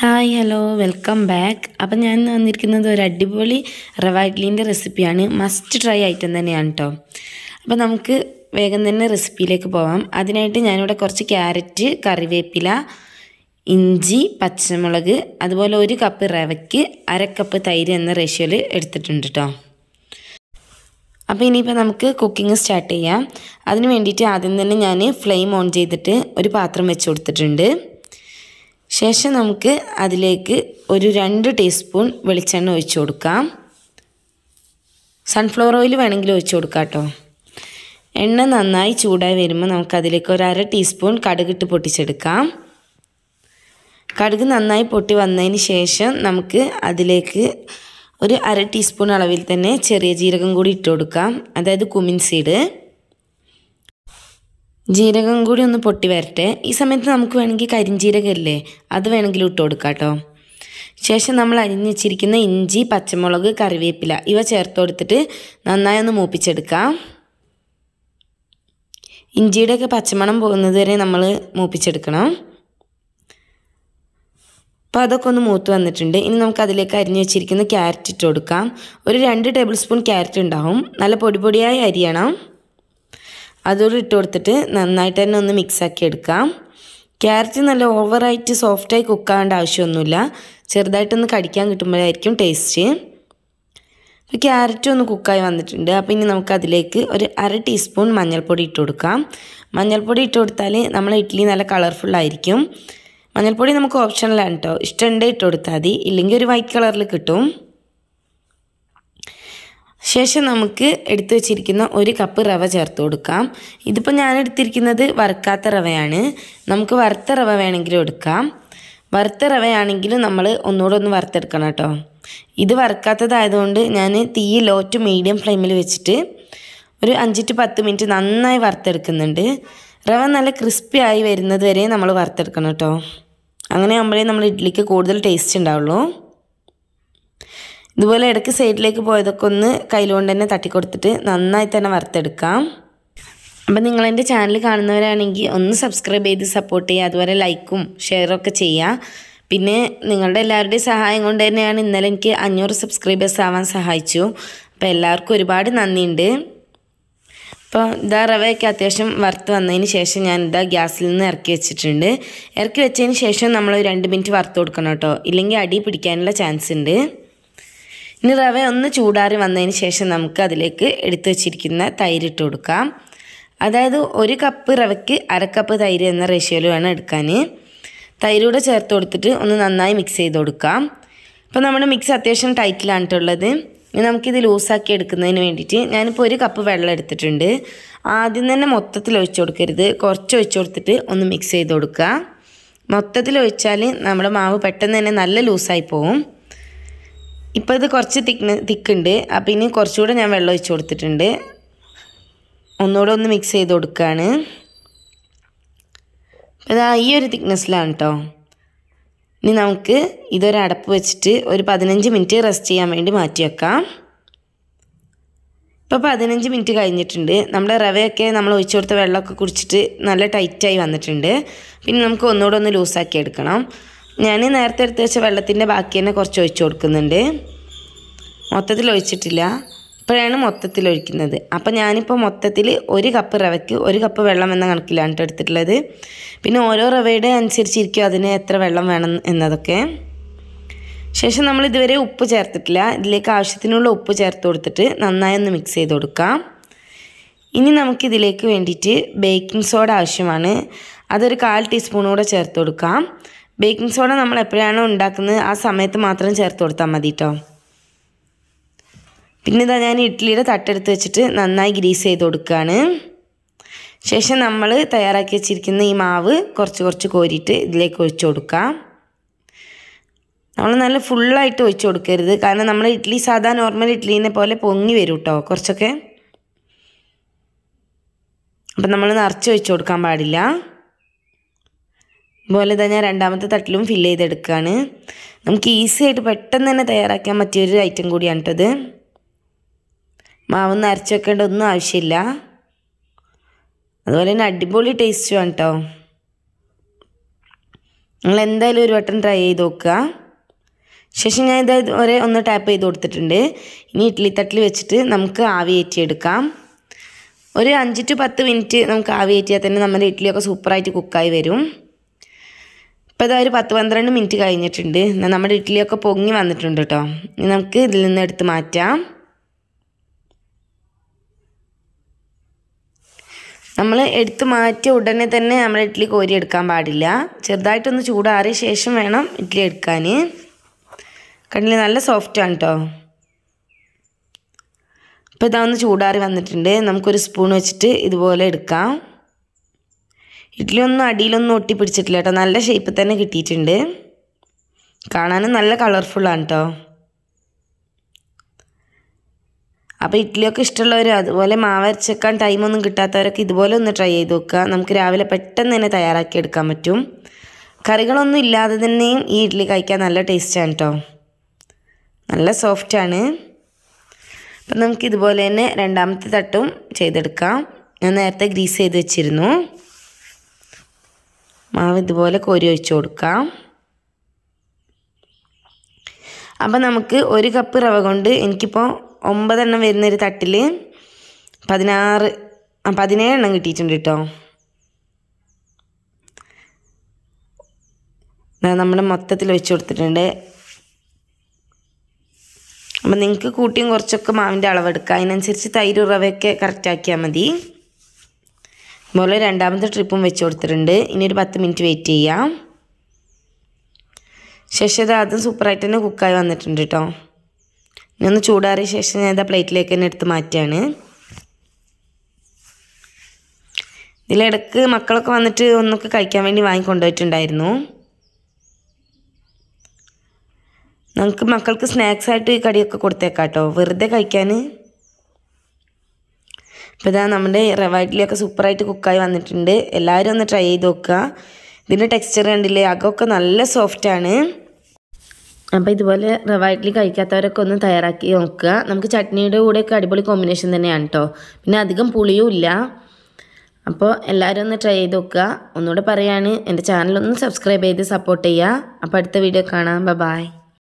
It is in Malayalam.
ഹായ് ഹലോ വെൽക്കം ബാക്ക് അപ്പം ഞാൻ വന്നിരിക്കുന്നത് ഒരു അടിപൊളി റവ റെസിപ്പിയാണ് മസ്റ്റ് ട്രൈ ഐറ്റം തന്നെയാണ് കേട്ടോ അപ്പം നമുക്ക് വേഗം തന്നെ റെസിപ്പിയിലേക്ക് പോവാം അതിനായിട്ട് ഞാനിവിടെ കുറച്ച് ക്യാരറ്റ് കറിവേപ്പില ഇഞ്ചി പച്ചമുളക് അതുപോലെ ഒരു കപ്പ് റവയ്ക്ക് അരക്കപ്പ് തൈര് എന്ന റേഷ്യോയിൽ എടുത്തിട്ടുണ്ട് കേട്ടോ അപ്പോൾ ഇനിയിപ്പോൾ നമുക്ക് കുക്കിംഗ് സ്റ്റാർട്ട് ചെയ്യാം അതിന് വേണ്ടിയിട്ട് ആദ്യം തന്നെ ഞാൻ ഫ്ലെയിം ഓൺ ചെയ്തിട്ട് ഒരു പാത്രം വെച്ച് കൊടുത്തിട്ടുണ്ട് ശേഷം നമുക്ക് അതിലേക്ക് ഒരു രണ്ട് ടീസ്പൂൺ വെളിച്ചെണ്ണ ഒഴിച്ചു കൊടുക്കാം സൺഫ്ലവർ ഓയിൽ വേണമെങ്കിൽ ഒഴിച്ചു കൊടുക്കാം കേട്ടോ എണ്ണ നന്നായി ചൂടായി വരുമ്പോൾ നമുക്കതിലേക്ക് ഒരു അര ടീസ്പൂൺ കടുകിട്ട് പൊട്ടിച്ചെടുക്കാം കടുക് നന്നായി പൊട്ടി വന്നതിന് ശേഷം നമുക്ക് അതിലേക്ക് ഒരു അര ടീസ്പൂൺ അളവിൽ തന്നെ ചെറിയ ജീരകം കൂടി ഇട്ട് കൊടുക്കാം അതായത് കുമിൻ സീഡ് ജീരകം കൂടി ഒന്ന് പൊട്ടി വരട്ടെ ഈ സമയത്ത് നമുക്ക് വേണമെങ്കിൽ കരിഞ്ജീരകമല്ലേ അത് വേണമെങ്കിൽ ഇട്ട് കൊടുക്കാം കേട്ടോ ശേഷം നമ്മൾ അരിഞ്ഞ് വെച്ചിരിക്കുന്ന ഇഞ്ചി പച്ചമുളക് കറിവേപ്പില ഇവ ചേർത്ത് കൊടുത്തിട്ട് നന്നായി ഒന്ന് മൂപ്പിച്ചെടുക്കാം ഇഞ്ചിയുടെ ഒക്കെ പച്ചമണം പോകുന്നത് വരെ നമ്മൾ മൂപ്പിച്ചെടുക്കണം അപ്പോൾ അതൊക്കെ ഒന്ന് മൂത്ത് വന്നിട്ടുണ്ട് ഇനി നമുക്ക് അതിലേക്ക് അരിഞ്ഞു വെച്ചിരിക്കുന്ന ക്യാരറ്റ് ഇട്ട് കൊടുക്കാം ഒരു രണ്ട് ടേബിൾ സ്പൂൺ ക്യാരറ്റ് ഉണ്ടാവും നല്ല പൊടി പൊടിയായി അരിയണം അതോട് ഇട്ട് കൊടുത്തിട്ട് നന്നായിട്ട് തന്നെ ഒന്ന് മിക്സാക്കി എടുക്കാം ക്യാരറ്റ് നല്ല ഓവറായിട്ട് സോഫ്റ്റായി കുക്കാവേണ്ട ആവശ്യമൊന്നുമില്ല ചെറുതായിട്ടൊന്ന് കടിക്കാൻ കിട്ടുമ്പോഴായിരിക്കും ടേസ്റ്റ് അപ്പോൾ ക്യാരറ്റ് ഒന്ന് കുക്കായി വന്നിട്ടുണ്ട് അപ്പോൾ ഇനി നമുക്ക് അതിലേക്ക് ഒരു അര ടീസ്പൂൺ മഞ്ഞൾപ്പൊടി ഇട്ട് കൊടുക്കാം മഞ്ഞൾപ്പൊടി ഇട്ട് കൊടുത്താൽ നമ്മളെ ഇഡ്ഡലി നല്ല കളർഫുള്ളായിരിക്കും മഞ്ഞൾപ്പൊടി നമുക്ക് ഓപ്ഷനിലാണ് കേട്ടോ ഇഷ്ടമുണ്ടേ ഇട്ട് കൊടുത്താൽ മതി ഇല്ലെങ്കിൽ ഒരു വൈറ്റ് കളറിൽ കിട്ടും ശേഷം നമുക്ക് എടുത്തു വച്ചിരിക്കുന്ന ഒരു കപ്പ് റവ ചേർത്ത് കൊടുക്കാം ഇതിപ്പോൾ ഞാൻ എടുത്തിരിക്കുന്നത് വറുക്കാത്ത റവയാണ് നമുക്ക് വറുത്ത റവ വേണമെങ്കിലും എടുക്കാം വറുത്ത റവയാണെങ്കിലും നമ്മൾ ഒന്നുകൂടെ ഒന്ന് വറുത്തെടുക്കണം കേട്ടോ ഇത് വറുക്കാത്തതായതുകൊണ്ട് ഞാൻ തീ ലോ ടു മീഡിയം ഫ്ലെയിമിൽ വെച്ചിട്ട് ഒരു അഞ്ച് ടു പത്ത് മിനിറ്റ് നന്നായി വറുത്തെടുക്കുന്നുണ്ട് റവ നല്ല ക്രിസ്പി ആയി വരുന്നത് വരെ നമ്മൾ വറുത്തെടുക്കണം കേട്ടോ അങ്ങനെ ആകുമ്പോഴേ നമ്മൾ ഇഡ്ഡലിക്ക് കൂടുതൽ ടേസ്റ്റ് ഉണ്ടാവുള്ളൂ ഇതുപോലെ ഇടയ്ക്ക് സൈഡിലേക്ക് പോയതൊക്കെ ഒന്ന് കയ്യിലുകൊണ്ട് തന്നെ തട്ടിക്കൊടുത്തിട്ട് നന്നായി തന്നെ വറുത്തെടുക്കാം അപ്പം നിങ്ങൾ ചാനൽ കാണുന്നവരാണെങ്കിൽ ഒന്ന് സബ്സ്ക്രൈബ് ചെയ്ത് സപ്പോർട്ട് ചെയ്യുക അതുപോലെ ലൈക്കും ഷെയറും ഒക്കെ ചെയ്യുക പിന്നെ നിങ്ങളുടെ എല്ലാവരുടെയും സഹായം കൊണ്ട് തന്നെയാണ് ഇന്നലെ എനിക്ക് അഞ്ഞൂറ് സബ്സ്ക്രൈബേഴ്സ് ആവാൻ സഹായിച്ചു അപ്പോൾ എല്ലാവർക്കും ഒരുപാട് നന്ദിയുണ്ട് അപ്പോൾ ഇതാ റവയൊക്കെ അത്യാവശ്യം വറുത്ത് വന്നതിന് ശേഷം ഞാൻ ഇതാ ഗ്യാസിൽ നിന്ന് ഇറക്കി വെച്ചിട്ടുണ്ട് ഇറക്കി വെച്ചതിന് ശേഷം നമ്മൾ രണ്ട് മിനിറ്റ് വറുത്ത് കൊടുക്കണം കേട്ടോ ഇല്ലെങ്കിൽ അടി പിടിക്കാനുള്ള ചാൻസ് ഉണ്ട് ഇനി റവ ഒന്ന് ചൂടാറി വന്നതിന് ശേഷം നമുക്ക് അതിലേക്ക് എടുത്തു വച്ചിരിക്കുന്ന തൈര് കൊടുക്കാം അതായത് ഒരു കപ്പ് റവയ്ക്ക് അരക്കപ്പ് തൈര് എന്ന റേഷ്യോയിൽ വേണം എടുക്കാൻ തൈരൂടെ ചേർത്ത് കൊടുത്തിട്ട് ഒന്ന് നന്നായി മിക്സ് ചെയ്ത് കൊടുക്കാം ഇപ്പോൾ നമ്മുടെ മിക്സ് അത്യാവശ്യം ടൈറ്റിലാണിട്ടുള്ളത് ഇനി നമുക്കിത് ലൂസാക്കി എടുക്കുന്നതിന് വേണ്ടിയിട്ട് ഞാനിപ്പോൾ ഒരു കപ്പ് വെള്ളം എടുത്തിട്ടുണ്ട് ആദ്യം തന്നെ മൊത്തത്തിൽ ഒഴിച്ചു കൊടുക്കരുത് കുറച്ച് ഒഴിച്ചു കൊടുത്തിട്ട് ഒന്ന് മിക്സ് ചെയ്ത് കൊടുക്കുക മൊത്തത്തിൽ ഒഴിച്ചാൽ നമ്മുടെ മാവ് പെട്ടെന്ന് തന്നെ നല്ല ലൂസായി പോവും അപ്പോൾ ഇത് കുറച്ച് തിക്ക് തിക്കുണ്ട് അപ്പോൾ ഇനി കുറച്ചുകൂടെ ഞാൻ വെള്ളം ഒഴിച്ച് കൊടുത്തിട്ടുണ്ട് ഒന്നുകൂടെ ഒന്ന് മിക്സ് ചെയ്ത് കൊടുക്കുകയാണ് ഇതാ ഈ ഒരു തിക്നെസ്സിലാണ് കേട്ടോ ഇനി നമുക്ക് ഇതൊരു അടപ്പ് വെച്ചിട്ട് ഒരു പതിനഞ്ച് മിനിറ്റ് റെസ്റ്റ് ചെയ്യാൻ വേണ്ടി മാറ്റി വെക്കാം ഇപ്പോൾ പതിനഞ്ച് മിനിറ്റ് കഴിഞ്ഞിട്ടുണ്ട് നമ്മുടെ റവയൊക്കെ നമ്മൾ ഒഴിച്ചു കൊടുത്ത വെള്ളമൊക്കെ കുടിച്ചിട്ട് നല്ല ടൈറ്റായി വന്നിട്ടുണ്ട് പിന്നെ നമുക്ക് ഒന്നുകൂടെ ഒന്ന് ലൂസാക്കി എടുക്കണം ഞാൻ നേരത്തെ എടുത്ത് വെച്ച വെള്ളത്തിൻ്റെ ബാക്കി തന്നെ കുറച്ച് ഒഴിച്ചു കൊടുക്കുന്നുണ്ട് മൊത്തത്തിൽ ഒഴിച്ചിട്ടില്ല ഇപ്പോഴാണ് മൊത്തത്തിൽ ഒഴിക്കുന്നത് അപ്പോൾ ഞാനിപ്പോൾ മൊത്തത്തിൽ ഒരു കപ്പ് റവയ്ക്ക് ഒരു കപ്പ് വെള്ളം എന്ന കണക്കിലാണ് കേട്ടോ എടുത്തിട്ടുള്ളത് പിന്നെ ഓരോ റവയുടെ അനുസരിച്ചിരിക്കും അതിന് എത്ര വെള്ളം വേണം എന്നതൊക്കെ ശേഷം നമ്മൾ ഇതുവരെ ഉപ്പ് ചേർത്തിട്ടില്ല ഇതിലേക്ക് ആവശ്യത്തിനുള്ള ഉപ്പ് ചേർത്ത് കൊടുത്തിട്ട് നന്നായി ഒന്ന് മിക്സ് ചെയ്ത് കൊടുക്കാം ഇനി നമുക്കിതിലേക്ക് വേണ്ടിയിട്ട് ബേക്കിംഗ് സോഡ ആവശ്യമാണ് അതൊരു കാൽ ടീസ്പൂണൂടെ ചേർത്ത് കൊടുക്കാം ബേക്കിംഗ് സോഡ നമ്മൾ എപ്പോഴാണോ ഉണ്ടാക്കുന്നത് ആ സമയത്ത് മാത്രം ചേർത്ത് കൊടുത്താൽ മതി കേട്ടോ പിന്നെ ഇതാ ഞാൻ ഇഡ്ഡലിയുടെ തട്ടെടുത്ത് വെച്ചിട്ട് നന്നായി ഗ്രീസ് ചെയ്ത് കൊടുക്കുകയാണ് ശേഷം നമ്മൾ തയ്യാറാക്കി വെച്ചിരിക്കുന്ന ഈ മാവ് കുറച്ച് കുറച്ച് കോരിയിട്ട് ഇതിലേക്ക് ഒഴിച്ചു കൊടുക്കാം നമ്മൾ നല്ല ഫുള്ളായിട്ട് ഒഴിച്ചു കൊടുക്കരുത് കാരണം നമ്മൾ ഇഡ്ഡലി സാധാ നോർമൽ ഇഡ്ഡലിനെ പോലെ പൊങ്ങി വരും കേട്ടോ കുറച്ചൊക്കെ അപ്പം നമ്മൾ നിറച്ച് ഒഴിച്ചു കൊടുക്കാൻ പാടില്ല അതുപോലെ തന്നെ രണ്ടാമത്തെ തട്ടിലും ഫില്ല് ചെയ്തെടുക്കുകയാണ് നമുക്ക് ഈസി ആയിട്ട് പെട്ടെന്ന് തന്നെ തയ്യാറാക്കാൻ പറ്റിയൊരു ഐറ്റം കൂടിയാണ് കേട്ടത് മാവ് വെക്കേണ്ട ഒന്നും ആവശ്യമില്ല അതുപോലെ തന്നെ അടിപൊളി ടേസ്റ്റുമാണ് കേട്ടോ നിങ്ങൾ എന്തായാലും ഒരു വട്ടം ട്രൈ ചെയ്ത് നോക്കുക ശേഷം ഞാൻ ഇത് ഒരേ ഒന്ന് ടാപ്പ് ചെയ്ത് കൊടുത്തിട്ടുണ്ട് ഇനി ഇഡ്ഡലി തട്ടിൽ വെച്ചിട്ട് നമുക്ക് ആവി ഏറ്റിയെടുക്കാം ഒരു അഞ്ച് ടു പത്ത് മിനിറ്റ് നമുക്ക് ആവി ഏറ്റിയാൽ തന്നെ നമ്മുടെ ഇഡ്ഡലിയൊക്കെ സൂപ്പറായിട്ട് കുക്കായി വരും ഇപ്പോൾ ഇതാ ഒരു പത്ത് പന്ത്രണ്ട് മിനിറ്റ് കഴിഞ്ഞിട്ടുണ്ട് നമ്മുടെ ഇഡ്ഡലിയൊക്കെ പൊങ്ങി വന്നിട്ടുണ്ട് കേട്ടോ ഇനി നമുക്ക് ഇതിൽ നിന്ന് എടുത്ത് മാറ്റാം നമ്മൾ എടുത്ത് മാറ്റിയ ഉടനെ തന്നെ നമ്മൾ ഇഡ്ഡലി കോരി എടുക്കാൻ പാടില്ല ചെറുതായിട്ടൊന്ന് ചൂടാറിയ ശേഷം വേണം ഇഡ്ഡലി എടുക്കാൻ കണ്ണിൽ നല്ല സോഫ്റ്റാണ് കേട്ടോ ഇപ്പോൾ ഇതാ ഒന്ന് ചൂടാറി വന്നിട്ടുണ്ട് നമുക്കൊരു സ്പൂൺ വെച്ചിട്ട് ഇതുപോലെ എടുക്കാം ഇഡ്ഡലി ഒന്നും അടിയിലൊന്നും ഒട്ടി പിടിച്ചിട്ടില്ല കേട്ടോ നല്ല ഷേപ്പിൽ തന്നെ കിട്ടിയിട്ടുണ്ട് കാണാനും നല്ല കളർഫുള്ളാണ് കേട്ടോ അപ്പോൾ ഇഡ്ഡലിയൊക്കെ ഇഷ്ടമുള്ളവർ അതുപോലെ മാവരച്ചേക്കാൻ ടൈമൊന്നും കിട്ടാത്തവരൊക്കെ ഇതുപോലെ ഒന്ന് ട്രൈ ചെയ്ത് നോക്കുക നമുക്ക് രാവിലെ പെട്ടെന്ന് തന്നെ തയ്യാറാക്കി എടുക്കാൻ പറ്റും കറികളൊന്നും ഇല്ലാതെ തന്നെയും ഈ ഇഡ്ഡലി കഴിക്കാൻ നല്ല ടേസ്റ്റാണ് കേട്ടോ നല്ല സോഫ്റ്റാണ് അപ്പം നമുക്ക് ഇതുപോലെ തന്നെ രണ്ടാമത്തെ തട്ടും ചെയ്തെടുക്കാം ഞാൻ നേരത്തെ ഗ്രീസ് ചെയ്ത് വെച്ചിരുന്നു മാവ് ഇതുപോലെ കോരി ഒഴിച്ചു കൊടുക്കാം അപ്പം നമുക്ക് ഒരു കപ്പ് റവ കൊണ്ട് എനിക്കിപ്പോൾ ഒമ്പതെണ്ണം വരുന്നൊരു തട്ടിൽ പതിനാറ് ആ പതിനേഴ് എണ്ണം കിട്ടിയിട്ടുണ്ട് കേട്ടോ നമ്മുടെ മൊത്തത്തിൽ വെച്ച് കൊടുത്തിട്ടുണ്ട് അപ്പം നിങ്ങൾക്ക് കൂട്ടിയും കുറച്ചൊക്കെ മാവിൻ്റെ അളവെടുക്കുക അതിനനുസരിച്ച് തൈര് ഉറവയൊക്കെ കറക്റ്റാക്കിയാൽ മതി അതുപോലെ രണ്ടാമത്തെ ട്രിപ്പും വെച്ച് കൊടുത്തിട്ടുണ്ട് ഇനി ഒരു പത്ത് മിനിറ്റ് വെയിറ്റ് ചെയ്യാം ശേഷം അത് അതും സൂപ്പറായിട്ട് തന്നെ കുക്കായി വന്നിട്ടുണ്ട് കേട്ടോ ഇനി ചൂടാറിയ ശേഷം ഞാൻ ഇതാ പ്ലേറ്റിലേക്ക് തന്നെ എടുത്ത് മാറ്റുകയാണ് ഇതിലിടക്ക് മക്കളൊക്കെ വന്നിട്ട് ഒന്നൊക്കെ കഴിക്കാൻ വേണ്ടി വാങ്ങിക്കൊണ്ടുപോയിട്ടുണ്ടായിരുന്നു നമുക്ക് മക്കൾക്ക് സ്നാക്സ് ആയിട്ട് കടിയൊക്കെ കൊടുത്തേക്കാം കേട്ടോ വെറുതെ കഴിക്കാൻ അപ്പോൾ ഇതാ നമ്മുടെ റവ ഇഡ്ഡലിയൊക്കെ സൂപ്പറായിട്ട് കുക്കായി വന്നിട്ടുണ്ട് എല്ലാവരും ഒന്ന് ട്രൈ ചെയ്ത് നോക്കുക ഇതിൻ്റെ ടെക്സ്ചർ കണ്ടില്ലേ അകമൊക്കെ നല്ല സോഫ്റ്റാണ് അപ്പോൾ ഇതുപോലെ റവ കഴിക്കാത്തവരൊക്കെ ഒന്ന് തയ്യാറാക്കി നോക്കുക നമുക്ക് ചട്നിയുടെ കൂടെയൊക്കെ അടിപൊളി കോമ്പിനേഷൻ തന്നെയാണ് കേട്ടോ പിന്നെ അധികം പുളിയും ഇല്ല അപ്പോൾ എല്ലാവരും ഒന്ന് ട്രൈ ചെയ്ത് നോക്കുക ഒന്നുകൂടെ പറയുകയാണ് എൻ്റെ ചാനലൊന്ന് സബ്സ്ക്രൈബ് ചെയ്ത് സപ്പോർട്ട് ചെയ്യുക അപ്പോൾ അടുത്ത വീഡിയോ കാണാം ബൈ